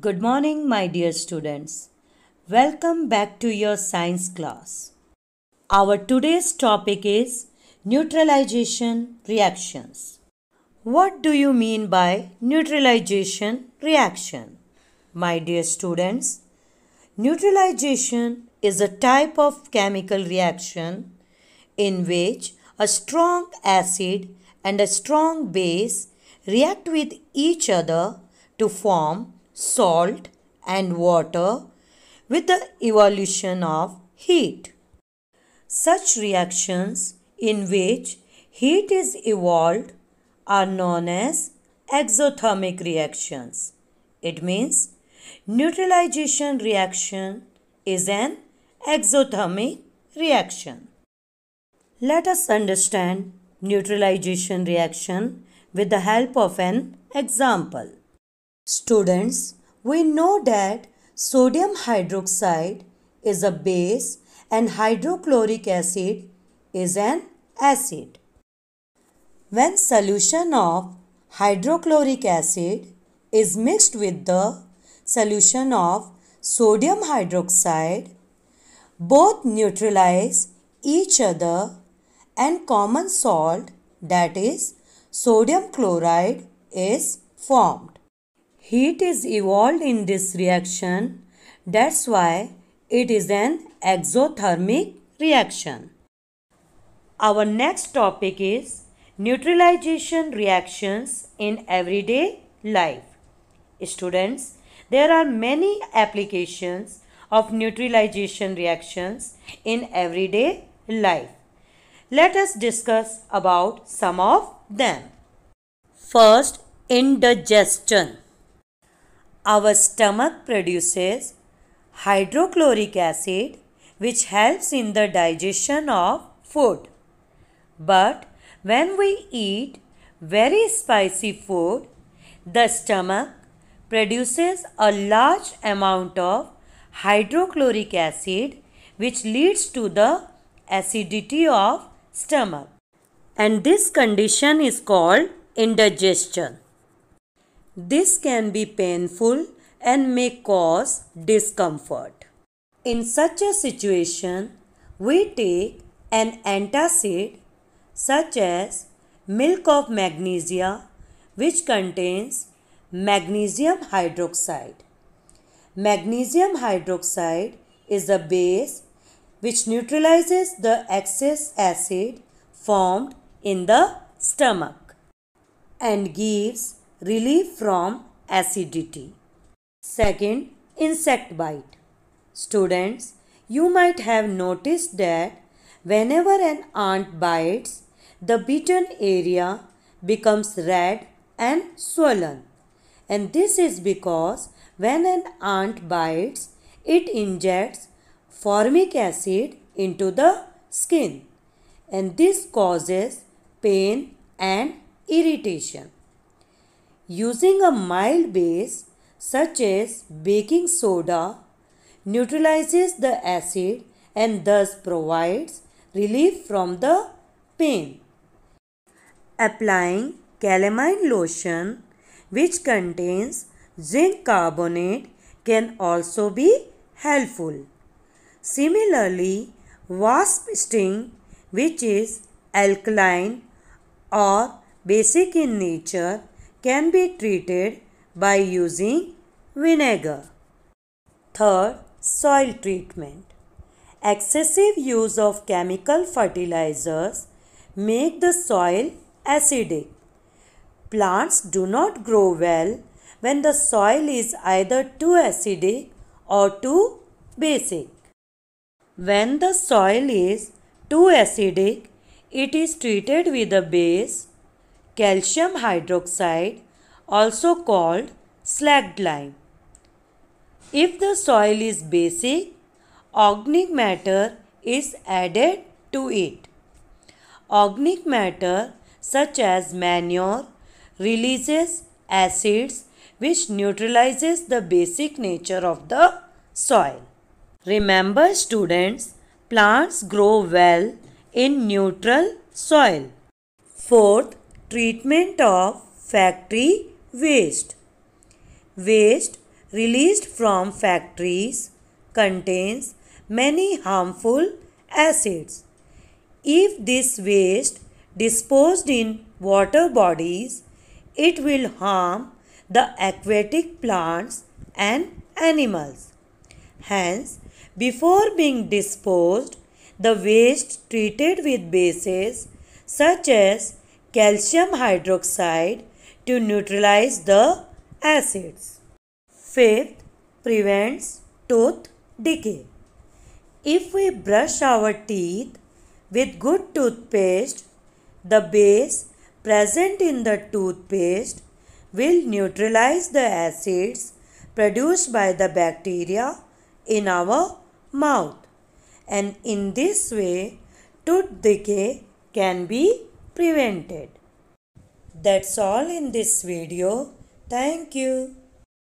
Good morning, my dear students. Welcome back to your science class. Our today's topic is neutralization reactions. What do you mean by neutralization reaction? My dear students, neutralization is a type of chemical reaction in which a strong acid and a strong base react with each other to form salt and water with the evolution of heat. Such reactions in which heat is evolved are known as exothermic reactions. It means neutralization reaction is an exothermic reaction. Let us understand neutralization reaction with the help of an example. Students, we know that sodium hydroxide is a base and hydrochloric acid is an acid. When solution of hydrochloric acid is mixed with the solution of sodium hydroxide, both neutralize each other and common salt that is sodium chloride is formed. Heat is evolved in this reaction. That's why it is an exothermic reaction. Our next topic is neutralization reactions in everyday life. Students, there are many applications of neutralization reactions in everyday life. Let us discuss about some of them. First, indigestion. Our stomach produces hydrochloric acid which helps in the digestion of food. But when we eat very spicy food, the stomach produces a large amount of hydrochloric acid which leads to the acidity of stomach. And this condition is called indigestion. This can be painful and may cause discomfort. In such a situation, we take an antacid such as milk of magnesia which contains magnesium hydroxide. Magnesium hydroxide is a base which neutralizes the excess acid formed in the stomach and gives relief from acidity. Second, insect bite. Students, you might have noticed that whenever an ant bites, the bitten area becomes red and swollen. And this is because when an ant bites, it injects formic acid into the skin and this causes pain and irritation. Using a mild base such as baking soda neutralizes the acid and thus provides relief from the pain. Applying calamine lotion which contains zinc carbonate can also be helpful. Similarly, wasp sting which is alkaline or basic in nature can be treated by using vinegar. Third, soil treatment. Excessive use of chemical fertilizers make the soil acidic. Plants do not grow well when the soil is either too acidic or too basic. When the soil is too acidic, it is treated with a base calcium hydroxide also called slag lime. If the soil is basic, organic matter is added to it. Organic matter such as manure releases acids which neutralizes the basic nature of the soil. Remember students, plants grow well in neutral soil. Fourth, Treatment of factory waste. Waste released from factories contains many harmful acids. If this waste disposed in water bodies, it will harm the aquatic plants and animals. Hence, before being disposed, the waste treated with bases such as calcium hydroxide to neutralize the acids. Fifth, prevents tooth decay. If we brush our teeth with good toothpaste, the base present in the toothpaste will neutralize the acids produced by the bacteria in our mouth and in this way tooth decay can be prevented. That's all in this video. Thank you.